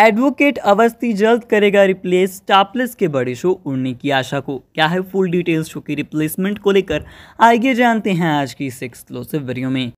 advocate Awasthi जल्द करेगा replace टापलेस के बड़े शो उड़ने की आशा को क्या है फुल डिटेल्स शो की रिप्लेसमेंट को लेकर आइए जानते हैं आज की इस एक्सक्लूसिव वीडियो में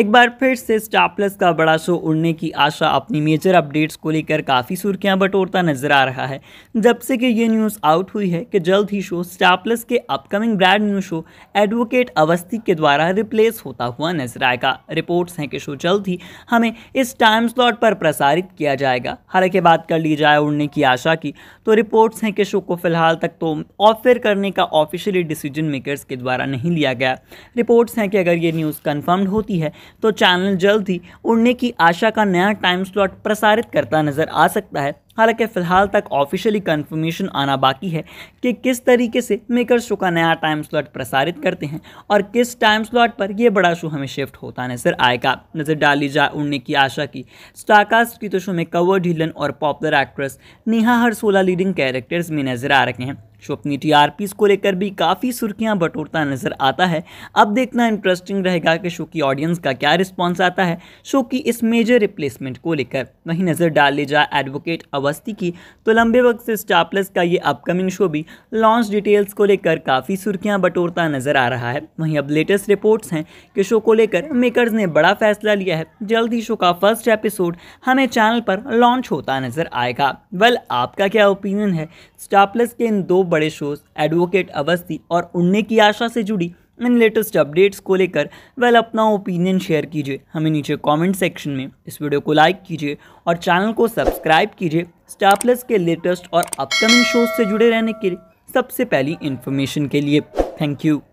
एक बार फिर से स्टार प्लस का बड़ा शो उड़ने की आशा अपनी मेजर अपडेट्स को लेकर काफ़ी सुर्खियां बटोरता नजर आ रहा है जब से कि ये न्यूज़ आउट हुई है कि जल्द ही शो स्टार प्लस के upcoming brand new show advocate Awasthi के द्वारा रिप्लेस होता हुआ नजर आएगा रिपोर्ट्स हैं कि शो जल्द ही हमें इस टाइम स्लॉट पर प्रसारित किया जाएगा हालांकि बात कर ली जाए उड़ने की आशा की तो रिपोर्ट्स हैं कि शो को फिलहाल तक तो ऑफर करने का ऑफिशियली डिसीजन मेकर्स के द्वारा नहीं लिया गया रिपोर्ट्स हैं कि अगर ये न्यूज़ कन्फर्म्ड होती है तो चैनल जल्द ही उड़ने की आशा का नया टाइम स्लॉट प्रसारित करता नज़र आ सकता है हालांकि फ़िलहाल तक ऑफिशियली कंफर्मेशन आना बाकी है कि किस तरीके से मेकर शो का नया टाइम स्लॉट प्रसारित करते हैं और किस टाइम स्लॉट पर यह बड़ा शो हमें शिफ्ट होता नज़र आएगा नज़र डाली जाए उड़ने की आशा की स्टारकास्ट की तो शो में कवर ढीलन और पॉपुलर एक्ट्रेस नेहा हर सोलह लीडिंग कैरेक्टर्स में नज़र आ रहे हैं शो अपनी टी को लेकर भी काफ़ी सुर्खियाँ बटोरता नज़र आता है अब देखना इंटरेस्टिंग रहेगा कि शो की ऑडियंस का क्या रिस्पॉन्स आता है शो की इस मेजर रिप्लेसमेंट को लेकर वहीं नज़र डाल ली जाए एडवोकेट अवस्थी की तो लंबे वक्त से स्टार प्लस का ये अपकमिंग शो भी लॉन्च डिटेल्स को लेकर काफ़ी सुर्खियाँ बटोरता नज़र आ रहा है वहीं अब लेटेस्ट रिपोर्ट्स हैं कि शो को लेकर मेकर्स ने बड़ा फैसला लिया है जल्द ही शो का फर्स्ट एपिसोड हमें चैनल पर लॉन्च होता नज़र आएगा वेल आपका क्या ओपिनियन है स्टार प्लस के इन दो बड़े शोज एडवोकेट अवस्थी और उड़ने की आशा से जुड़ी इन लेटेस्ट अपडेट्स को लेकर वेल अपना ओपिनियन शेयर कीजिए हमें नीचे कमेंट सेक्शन में इस वीडियो को लाइक कीजिए और चैनल को सब्सक्राइब कीजिए स्टार प्लस के लेटेस्ट और अपकमिंग शोज से जुड़े रहने के लिए सबसे पहली इन्फॉर्मेशन के लिए थैंक यू